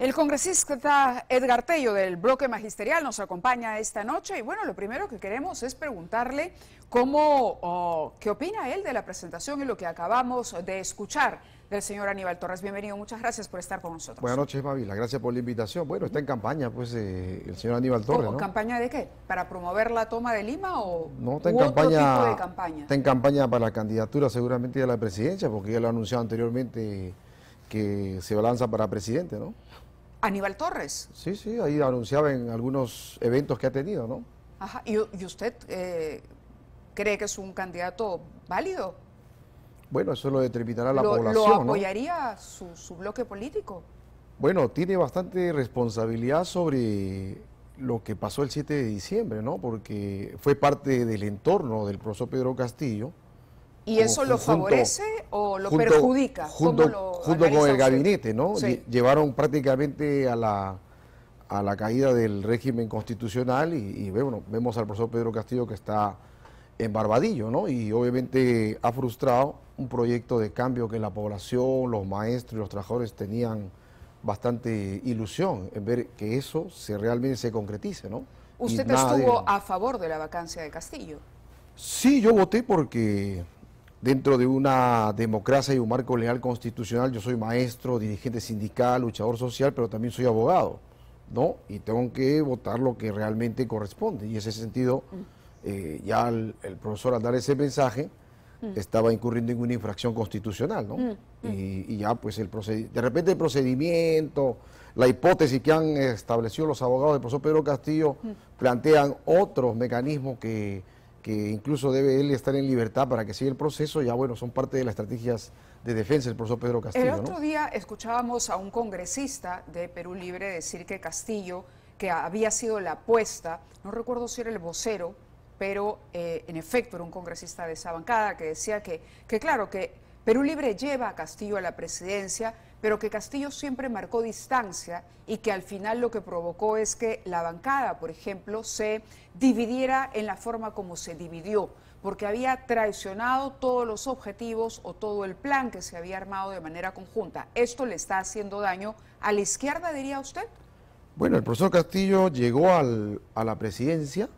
El congresista Edgar Tello del bloque magisterial nos acompaña esta noche y bueno, lo primero que queremos es preguntarle cómo, oh, qué opina él de la presentación y lo que acabamos de escuchar del señor Aníbal Torres. Bienvenido, muchas gracias por estar con nosotros. Buenas noches, Pavila, gracias por la invitación. Bueno, está en campaña, pues, eh, el señor Aníbal Torres, ¿En oh, ¿Campaña de qué? ¿Para promover la toma de Lima o no, está en campaña, otro tipo de campaña? Está en campaña para la candidatura seguramente de la presidencia, porque ya lo ha anunciado anteriormente que se lanza para presidente, ¿no? Aníbal Torres. Sí, sí, ahí anunciaba en algunos eventos que ha tenido, ¿no? Ajá, ¿y, usted eh, cree que es un candidato válido? Bueno, eso lo determinará la población. ¿Lo apoyaría su, su bloque político? Bueno, tiene bastante responsabilidad sobre lo que pasó el 7 de diciembre, ¿no? Porque fue parte del entorno del profesor Pedro Castillo, ¿Y eso lo favorece o lo perjudica? Junto, junto con el gabinete, ¿no? Llevaron prácticamente a la, a la caída del régimen constitucional y, bueno, vemos al profesor Pedro Castillo que está en Barbadillo, ¿no? Y obviamente ha frustrado un proyecto de cambio que la población, los maestros y los trabajadores tenían bastante ilusión en ver que eso se realmente se concretice, ¿no? ¿Usted estuvo a favor de la vacancia de Castillo? Sí, yo voté porque dentro de una democracia y un marco legal constitucional, yo soy maestro, dirigente sindical, luchador social, pero también soy abogado, ¿no? Y tengo que votar lo que realmente corresponde. Y en ese sentido, eh, ya el, profesor al dar ese mensaje mm. estaba incurriendo en una infracción constitucional, ¿no? Mm, mm. Y, ya, pues, el de repente el procedimiento, la hipótesis que han establecido los abogados del profesor Pedro Castillo, plantean otros mecanismos que que incluso debe él estar en libertad para que siga el proceso, ya bueno, son parte de las estrategias de defensa del profesor Pedro Castillo. El otro día escuchábamos a un congresista de Perú Libre decir que Castillo, que había sido la apuesta, no recuerdo si era el vocero, pero eh, en efecto era un congresista de esa bancada que decía que, que claro, que Perú Libre lleva a Castillo a la presidencia, pero que Castillo siempre marcó distancia y que al final lo que provocó es que la bancada, por ejemplo, se dividiera en la forma como se dividió, porque había traicionado todos los objetivos o todo el plan que se había armado de manera conjunta. ¿Esto le está haciendo daño a la izquierda, diría usted? Bueno, el profesor Castillo llegó a la presidencia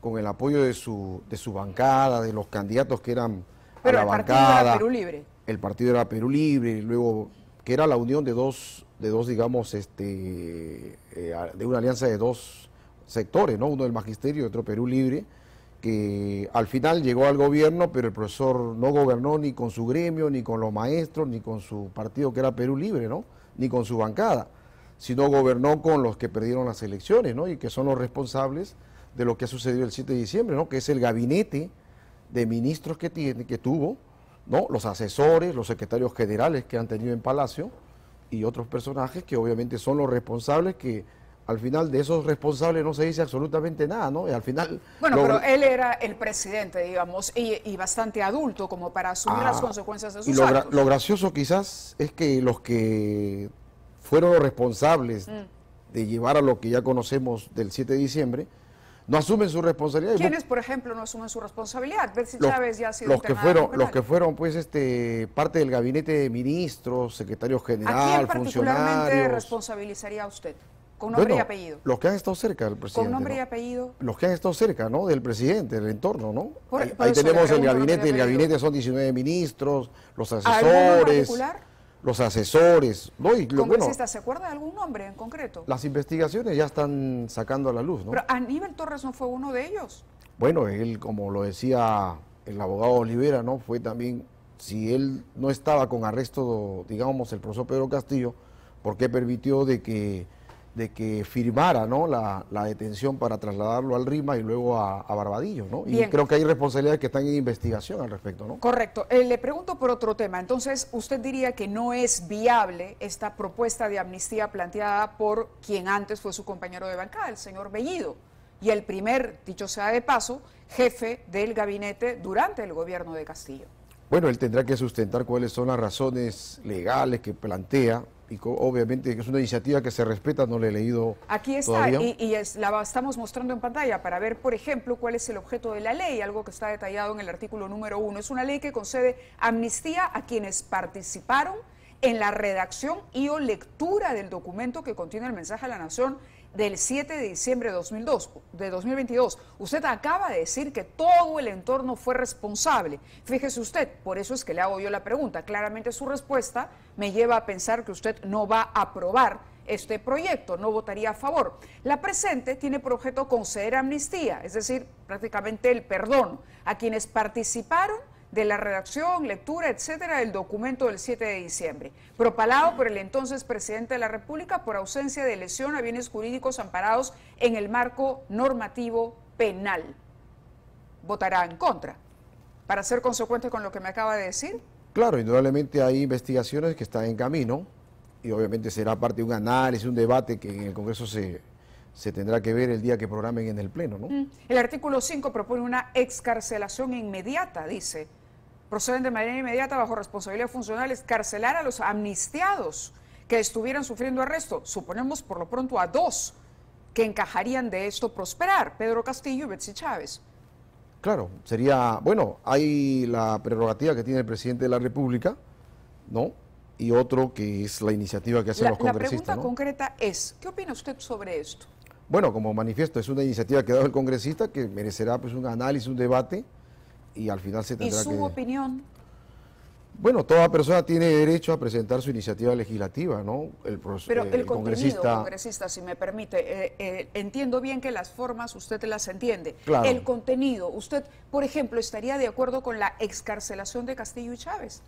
con el apoyo de su, bancada, de los candidatos que eran... Pero a la el partido era Perú Libre. El partido era Perú Libre, y luego que era la unión de dos, de dos digamos, este, eh, de una alianza de dos sectores, ¿no? uno del magisterio y otro Perú Libre, que al final llegó al gobierno, pero el profesor no gobernó ni con su gremio, ni con los maestros, ni con su partido que era Perú Libre, ¿no? ni con su bancada, sino gobernó con los que perdieron las elecciones y que son los responsables de lo que ha sucedido el 7 de diciembre, ¿no? que es el gabinete de ministros que, tiene, que tuvo ¿no? los asesores, los secretarios generales que han tenido en Palacio y otros personajes que obviamente son los responsables que al final de esos responsables no se dice absolutamente nada, ¿no? Y al final... Bueno, pero él era el presidente, digamos, y, bastante adulto como para asumir las ah, consecuencias de sus y lo, gracioso quizás es que los que fueron los responsables mm. de llevar a lo que ya conocemos del 7 de diciembre, no asumen su responsabilidad. ¿Quiénes, por ejemplo, no asumen su responsabilidad? los, ya ha los que fueron Los que fueron, pues, este, parte del gabinete de ministros, secretarios general, ¿A quién particularmente responsabilizaría usted? Con nombre y apellido. Los que han estado cerca del presidente. Con nombre y apellido. Los que han estado cerca, ¿no? Del presidente, del entorno, ¿no? ahí, tenemos el gabinete, el gabinete son 19 ministros, los asesores. ¿Algún particular? los asesores. ¿no? ¿se acuerda de algún nombre en concreto? Las investigaciones ya están sacando a la luz, ¿no? Pero Aníbal Torres no fue uno de ellos. Bueno, él, como lo decía el abogado Olivera, ¿no? Fue también, si él no estaba con arresto, digamos, el profesor Pedro Castillo, ¿por qué permitió de que de que firmara ¿no? la, detención para trasladarlo al RIMA y luego a, Barbadillo, ¿no? Y creo que hay responsabilidades que están en investigación al respecto, ¿no? Correcto. Eh, le pregunto por otro tema. Entonces, ¿usted diría que no es viable esta propuesta de amnistía planteada por quien antes fue su compañero de bancada, el señor Bellido, y el primer, dicho sea de paso, jefe del gabinete durante el gobierno de Castillo? Bueno, él tendrá que sustentar cuáles son las razones legales que plantea y obviamente es una iniciativa que se respeta, no le he leído. Aquí está, y, es, la estamos mostrando en pantalla para ver, por ejemplo, cuál es el objeto de la ley, algo que está detallado en el artículo número uno. Es una ley que concede amnistía a quienes participaron en la redacción y o lectura del documento que contiene el mensaje a la nación del 7 de diciembre de, 2002, de 2022. Usted acaba de decir que todo el entorno fue responsable. Fíjese usted, por eso es que le hago yo la pregunta. Claramente su respuesta me lleva a pensar que usted no va a aprobar este proyecto, no votaría a favor. La presente tiene por objeto conceder amnistía, es decir, prácticamente el perdón a quienes participaron de la redacción, lectura, etcétera, del documento del 7 de diciembre, propalado por el entonces presidente de la República por ausencia de lesión a bienes jurídicos amparados en el marco normativo penal. ¿Votará en contra? Para ser consecuente con lo que me acaba de decir. Claro, indudablemente hay investigaciones que están en camino y obviamente será parte de un análisis, un debate que en el Congreso se se tendrá que ver el día que programen en el Pleno, ¿no? Mm. El artículo 5 propone una excarcelación inmediata, dice. Proceden de manera inmediata bajo responsabilidad funcional excarcelar a los amnistiados que estuvieran sufriendo arresto. Suponemos por lo pronto a dos que encajarían de esto prosperar, Pedro Castillo y Betsy Chávez. Claro, sería, bueno, hay la prerrogativa que tiene el presidente de la República, ¿no? Y otro que es la iniciativa que hacen los congresistas. La pregunta concreta es, ¿qué opina usted sobre esto? Bueno, como manifiesto, es una iniciativa que ha dado el congresista que merecerá pues un análisis, un debate y al final se tendrá que... ¿Y su opinión? Bueno, toda persona tiene derecho a presentar su iniciativa legislativa, ¿no? El Pero eh, el, congresista... si me permite, eh, eh, entiendo bien que las formas usted las entiende. El contenido, usted, por ejemplo, estaría de acuerdo con la excarcelación de Castillo y Chávez.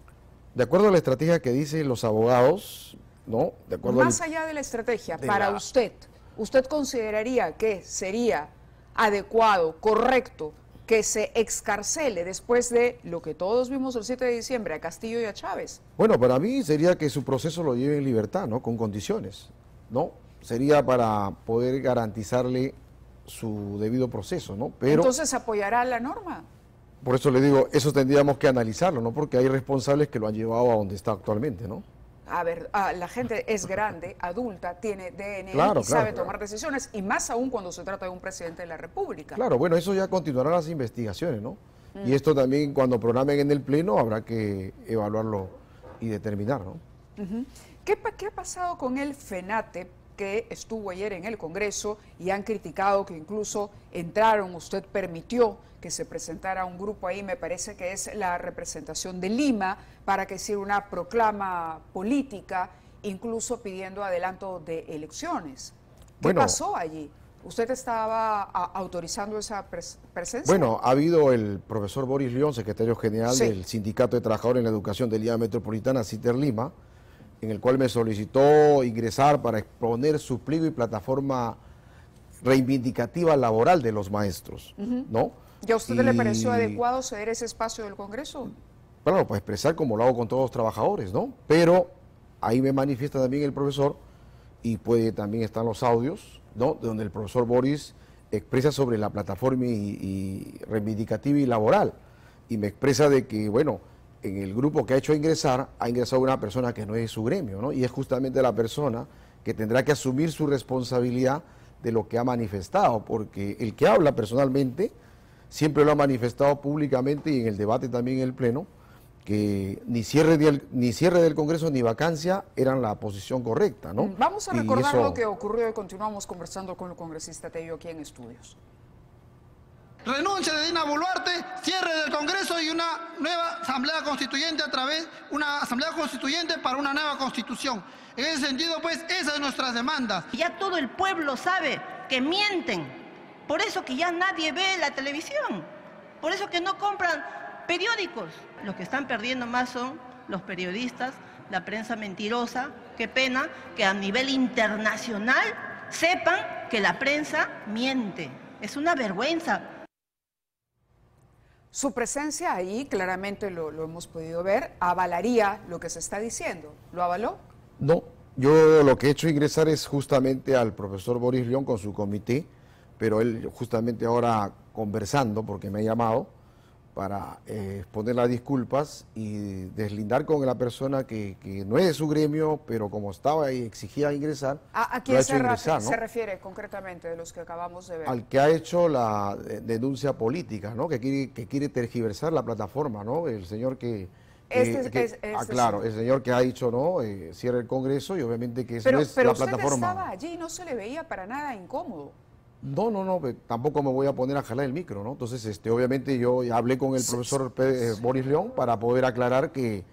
De acuerdo a la estrategia que dicen los abogados, ¿no? De acuerdo Más allá de la estrategia, para usted, ¿usted consideraría que sería adecuado, correcto, que se excarcele después de lo que todos vimos el 7 de diciembre a Castillo y a Chávez? Bueno, para mí sería que su proceso lo lleve en libertad, ¿no? Con condiciones, ¿no? Sería para poder garantizarle su debido proceso, ¿no? Pero, Entonces apoyará la norma. Por eso le digo, eso tendríamos que analizarlo, ¿no? Porque hay responsables que lo han llevado a donde está actualmente, ¿no? a ver, la gente es grande, adulta, tiene DNI y sabe tomar decisiones, y más aún cuando se trata de un presidente de la República. Claro, bueno, eso ya continuarán las investigaciones, ¿no? Y mm. esto también cuando programen en el Pleno habrá que evaluarlo y determinarlo. ¿no? ¿Qué, ¿Qué ha pasado con el FENATE? que estuvo ayer en el Congreso y han criticado que incluso entraron, usted permitió que se presentara un grupo ahí, me parece que es la representación de Lima, para que hiciera una proclama política, incluso pidiendo adelanto de elecciones. ¿Qué pasó allí? ¿Usted estaba autorizando esa presencia? Bueno, ha habido el profesor Boris León, secretario general del Sindicato de Trabajadores en la Educación del Lima Metropolitana, CITER Lima, en el cual me solicitó ingresar para exponer su pliego y plataforma reivindicativa laboral de los maestros, ¿no? ¿Y a usted le pareció adecuado ceder ese espacio del Congreso? Bueno, para pues expresar como lo hago con todos los trabajadores, ¿no? Pero ahí me manifiesta también el profesor y puede también están los audios, ¿no? Donde el profesor Boris expresa sobre la plataforma reivindicativa y laboral y me expresa de que, bueno, en el grupo que ha hecho ingresar, ha ingresado una persona que no es su gremio, ¿no? Y es justamente la persona que tendrá que asumir su responsabilidad de lo que ha manifestado, porque el que habla personalmente siempre lo ha manifestado públicamente y en el debate también en el Pleno, que ni cierre, del, ni cierre del Congreso ni vacancia eran la posición correcta, ¿no? Vamos a recordar lo que ocurrió y continuamos conversando con el congresista Tello aquí en Estudios. Renuncia de Dina Boluarte, cierre del Congreso y una nueva asamblea constituyente a través, una asamblea constituyente para una nueva constitución. En ese sentido, pues, esas son nuestras demandas. Ya todo el pueblo sabe que mienten. Por eso que ya nadie ve la televisión. Por eso que no compran periódicos. Los que están perdiendo más son los periodistas, la prensa mentirosa. Qué pena que a nivel internacional sepan que la prensa miente. Es una vergüenza su presencia ahí, claramente lo, hemos podido ver, avalaría lo que se está diciendo. ¿Lo avaló? No, yo lo que he hecho ingresar es justamente al profesor Boris León con su comité, pero él justamente ahora conversando, porque me ha llamado, para eh, poner las disculpas y deslindar con la persona que, no es de su gremio, pero como estaba y exigía ingresar. ¿A, quién se, refiere concretamente de los que acabamos de ver? Al que ha hecho la denuncia política, ¿no? que, quiere, que quiere tergiversar la plataforma, ¿no? el señor que... este, este ah, claro, el señor que ha dicho no, eh, el Congreso y obviamente que es la plataforma. Pero estaba allí y no se le veía para nada incómodo. No, no, no, tampoco me voy a poner a jalar el micro, ¿no? Entonces, este, obviamente yo hablé con el profesor eh, Boris León para poder aclarar que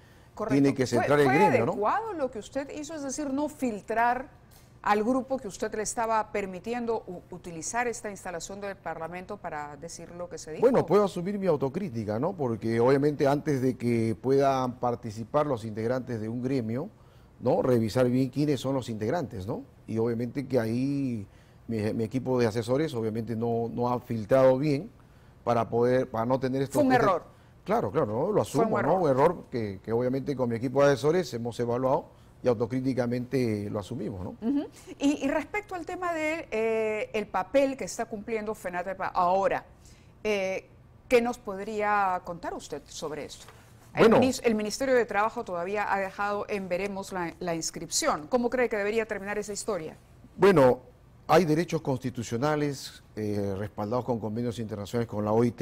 tiene que centrar el gremio, ¿no? adecuado lo que usted hizo, es decir, no filtrar al grupo que usted le estaba permitiendo utilizar esta instalación del Parlamento para decir lo que se dijo? Bueno, puedo asumir mi autocrítica, ¿no? Porque obviamente antes de que puedan participar los integrantes de un gremio, ¿no? Revisar bien quiénes son los integrantes, ¿no? Y obviamente que ahí mi, equipo de asesores obviamente no, no ha filtrado bien para poder, para no tener esto Fue un este error. Claro, claro, lo asumo, un ¿no? un error que, obviamente con mi equipo de asesores hemos evaluado y autocríticamente lo asumimos. ¿no? y, respecto al tema del de, eh, el papel que está cumpliendo FENATEPA ahora, eh, ¿qué nos podría contar usted sobre esto? Bueno, el, Ministerio de Trabajo todavía ha dejado en veremos la, la inscripción. ¿Cómo cree que debería terminar esa historia? Bueno, hay derechos constitucionales eh, respaldados con convenios internacionales con la OIT,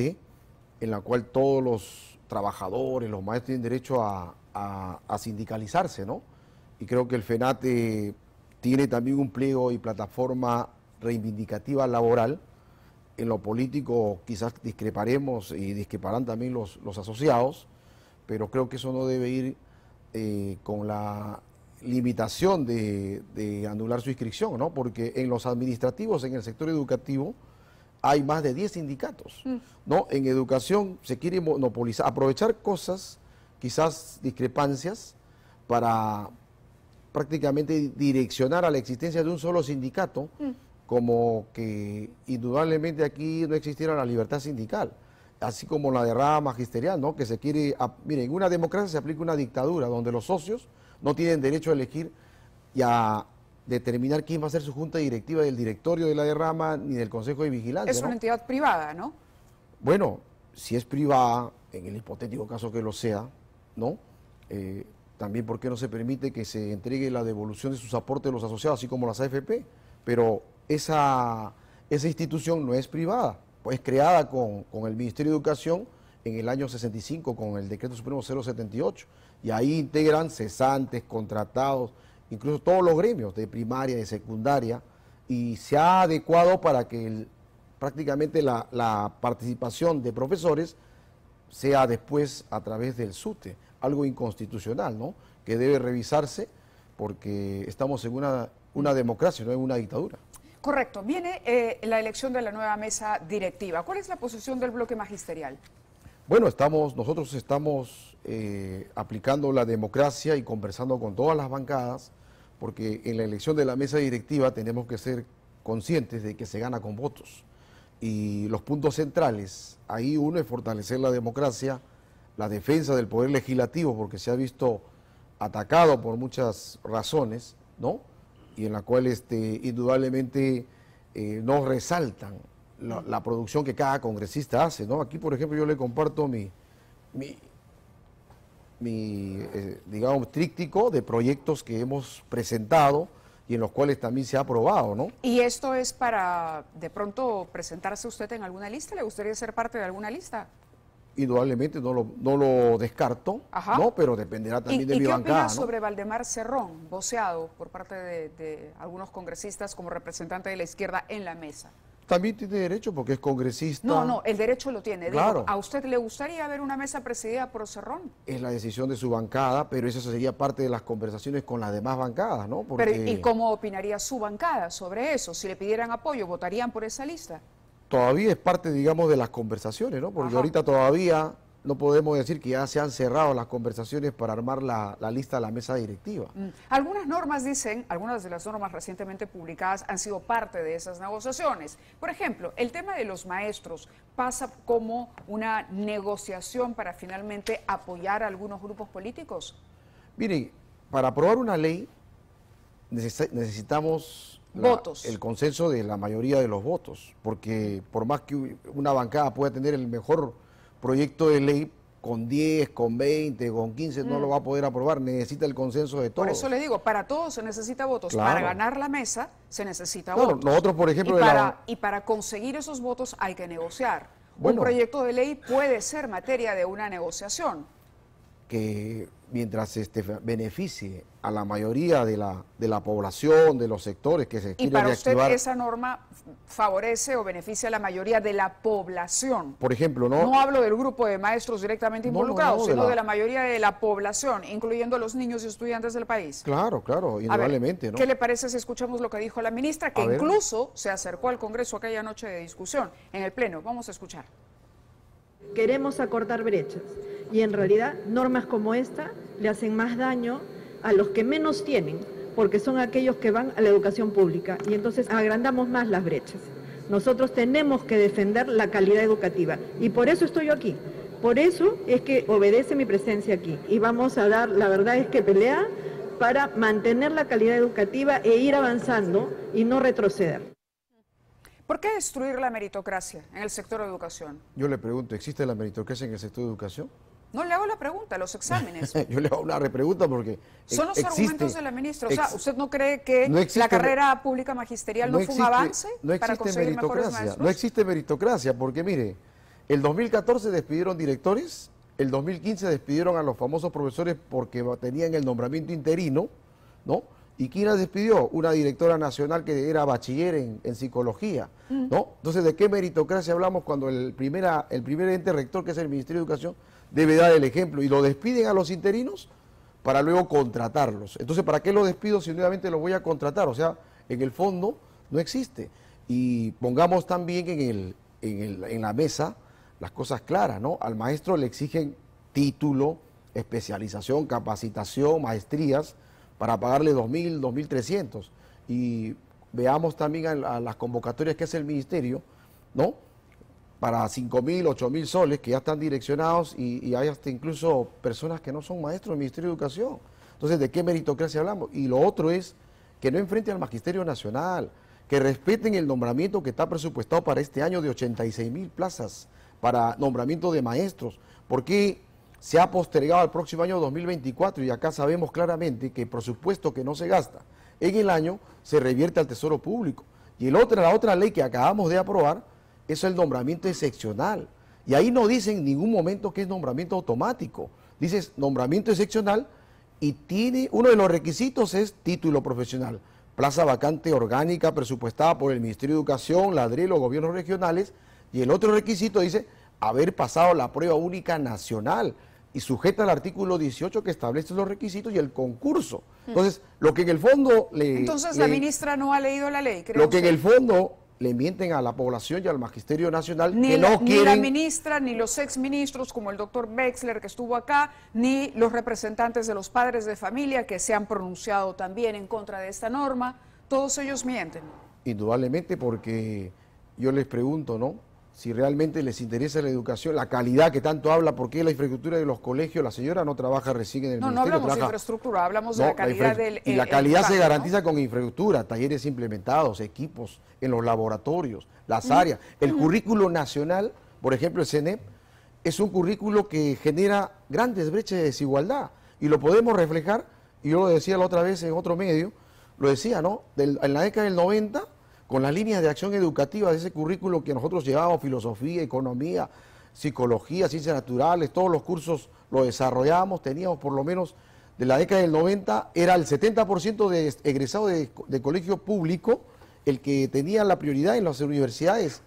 en la cual todos los trabajadores, los maestros tienen derecho a, sindicalizarse, ¿no? Y creo que el FENATE tiene también un pliego y plataforma reivindicativa laboral. En lo político quizás discreparemos y discreparán también los, los asociados, pero creo que eso no debe ir eh, con la limitación de, anular su inscripción, ¿no? Porque en los administrativos, en el sector educativo, hay más de 10 sindicatos, mm. ¿no? En educación se quiere monopolizar, aprovechar cosas, quizás discrepancias, para prácticamente direccionar a la existencia de un solo sindicato, mm. como que indudablemente aquí no existiera la libertad sindical así como la derrada magisterial, ¿no? Que se quiere, miren, en una democracia se aplica una dictadura donde los socios no tienen derecho a elegir y a determinar quién va a ser su junta directiva del directorio de la derrama ni del Consejo de Vigilancia. Es una entidad privada, ¿no? Bueno, si es privada, en el hipotético caso que lo sea, ¿no? Eh, también porque no se permite que se entregue la devolución de sus aportes a los asociados, así como las AFP. Pero esa, esa institución no es privada, pues creada con, con el Ministerio de Educación en el año 65 con el Decreto Supremo 078 y ahí integran cesantes, contratados, incluso todos los gremios de primaria, y secundaria, y se ha adecuado para que prácticamente la, participación de profesores sea después a través del SUTE, algo inconstitucional, ¿no? Que debe revisarse porque estamos en una, democracia, no en una dictadura. Correcto. Viene eh, la elección de la nueva mesa directiva. ¿Cuál es la posición del bloque magisterial? Bueno, estamos, nosotros estamos eh, aplicando la democracia y conversando con todas las bancadas, porque en la elección de la mesa directiva tenemos que ser conscientes de que se gana con votos. Y los puntos centrales, ahí uno es fortalecer la democracia, la defensa del poder legislativo, porque se ha visto atacado por muchas razones, ¿no? Y en la cual este, indudablemente eh, no resaltan la, producción que cada congresista hace, ¿no? Aquí, por ejemplo, yo le comparto mi, mi, eh, digamos, tríptico de proyectos que hemos presentado y en los cuales también se ha aprobado, ¿no? ¿Y esto es para, de pronto, presentarse usted en alguna lista? ¿Le gustaría ser parte de alguna lista? Indudablemente no lo, no lo descarto, ¿no? Pero dependerá también de mi bancada. ¿Y qué sobre Valdemar Cerrón, voceado por parte de algunos congresistas como representante de la izquierda en la mesa? También tiene derecho porque es congresista. No, no, el derecho lo tiene. Claro. ¿A usted le gustaría ver una mesa presidida por Cerrón? Es la decisión de su bancada, pero eso sería parte de las conversaciones con las demás bancadas, ¿no? Pero, ¿Y cómo opinaría su bancada sobre eso? Si le pidieran apoyo, ¿votarían por esa lista? Todavía es parte, digamos, de las conversaciones, ¿no? Porque ahorita todavía no podemos decir que ya se han cerrado las conversaciones para armar la, lista de la mesa directiva. Mm. Algunas normas dicen, algunas de las normas recientemente publicadas han sido parte de esas negociaciones. Por ejemplo, el tema de los maestros pasa como una negociación para finalmente apoyar a algunos grupos políticos. Miren, para aprobar una ley necesitamos el consenso de la mayoría de los votos, porque por más que una bancada pueda tener el mejor proyecto de ley con 10, con 20, con 15 no lo mm. va a poder aprobar, necesita el consenso de todos. Por eso le digo, para todos se necesita votos, para ganar la mesa se necesita votos. Nosotros, por ejemplo, y para, conseguir esos votos hay que negociar. un proyecto de ley puede ser materia de una negociación. Que mientras este, beneficie a la mayoría de la, de la población, de los sectores que se quieren reactivar. ¿Y para usted esa norma favorece o beneficia a la mayoría de la población? Por ejemplo, ¿no? No hablo del grupo de maestros directamente involucrados, sino de la... mayoría de la población, incluyendo a los niños y estudiantes del país. Claro, claro, indudablemente. Ver, ¿Qué le parece si escuchamos lo que dijo la ministra, que incluso se acercó al Congreso aquella noche de discusión en el Pleno? Vamos a escuchar. Queremos acortar brechas y en realidad normas como esta le hacen más daño a los que menos tienen, porque son aquellos que van a la educación pública y entonces agrandamos más las brechas. Nosotros tenemos que defender la calidad educativa y por eso estoy yo aquí. Por eso es que obedece mi presencia aquí y vamos a dar, la verdad es que pelea para mantener la calidad educativa e ir avanzando y no retroceder. ¿Por qué destruir la meritocracia en el sector de educación? Yo le pregunto, ¿existe la meritocracia en el sector de educación? No le hago la pregunta, los exámenes. Yo le hago una repregunta porque. Son los argumentos de la ministra. O sea, ¿usted no cree que la carrera pública magisterial no, fue un avance para conseguir meritocracia, No existe meritocracia, porque mire, el 2014 despidieron directores, el 2015 despidieron a los famosos profesores porque tenían el nombramiento interino, ¿no? ¿Y quién la despidió? Una directora nacional que era bachiller en, psicología, mm. ¿no? Entonces, ¿de qué meritocracia hablamos cuando el, primera, el primer ente rector, que es el Ministerio de Educación, debe dar el ejemplo y lo despiden a los interinos para luego contratarlos. Entonces, ¿para qué lo despido si nuevamente lo voy a contratar? O sea, en el fondo no existe. Y pongamos también en, el, en, la mesa las cosas claras, ¿no? Al maestro le exigen título, especialización, capacitación, maestrías, para pagarle 2.000, 2.300. Y veamos también a las convocatorias que hace el ministerio, ¿no? para 5 mil, ocho mil soles que ya están direccionados y, hay hasta incluso personas que no son maestros del Ministerio de Educación. Entonces, ¿de qué meritocracia hablamos? Y lo otro es que no enfrenten al Magisterio Nacional, que respeten el nombramiento que está presupuestado para este año de 86 mil plazas para nombramiento de maestros. porque se ha postergado al próximo año 2024 y acá sabemos claramente que el presupuesto que no se gasta en el año se revierte al Tesoro Público? Y el la otra ley que acabamos de aprobar es el nombramiento excepcional. Y ahí no dice en ningún momento que es nombramiento automático. Dice nombramiento excepcional y tiene uno de los requisitos es título profesional. Plaza vacante orgánica presupuestada por el Ministerio de Educación, Ladrillo, gobiernos regionales. Y el otro requisito dice haber pasado la prueba única nacional y sujeta al artículo 18 que establece los requisitos y el concurso. Mm. Entonces, lo que en el fondo le... Entonces la ministra no ha leído la ley, creo. Lo que en el fondo le mienten a la población y al magisterio nacional ni que no quieren... Ni la ministra, ni los exministros como el doctor Bexler que estuvo acá, ni los representantes de los padres de familia que se han pronunciado también en contra de esta norma, todos ellos mienten. Indudablemente porque yo les pregunto, ¿no? si realmente les interesa la educación, la calidad que tanto habla, porque la infraestructura de los colegios, la señora no trabaja recién en el no, ministerio. No, hablamos de infraestructura, hablamos de la calidad del... Y eh, la calidad se garantiza con infraestructura, talleres implementados, equipos en los laboratorios, las áreas. El currículo nacional, por ejemplo, el CNEP, es un currículo que genera grandes brechas de desigualdad y lo podemos reflejar, y yo lo decía la otra vez en otro medio, lo decía, ¿no? en la década del 90 con las líneas de acción educativa de ese currículo que nosotros llevábamos, filosofía, economía, psicología, ciencias naturales, todos los cursos los desarrollábamos, teníamos por lo menos de la década del 90, era el 70% de egresados de, colegios colegio público el que tenía la prioridad en las universidades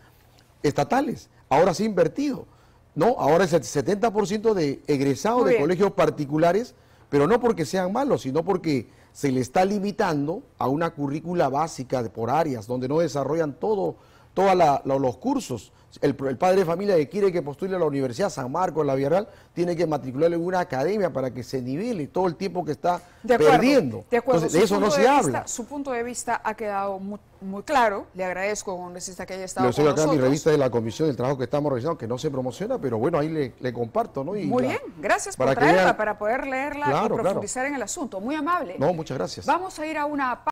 estatales. Ahora se ha invertido, ¿no? Ahora es el 70% de egresados de colegios particulares, pero no porque sean malos, sino porque se le está limitando a una currícula básica de, por áreas, donde no desarrollan todo, todos los cursos el, padre de familia que quiere que postule a la Universidad San Marcos, la Villarreal, tiene que matricularle en una academia para que se nivele todo el tiempo que está perdiendo. De eso no se habla. Su punto de vista ha quedado muy, claro. Le agradezco, congresista, que haya estado Yo soy acá en mi revista de la Comisión del Trabajo que estamos realizando, que no se promociona, pero bueno, ahí le, comparto. muy bien, gracias por traerla, para poder leerla y profundizar en el asunto. Muy amable. No, muchas gracias. Vamos a ir a una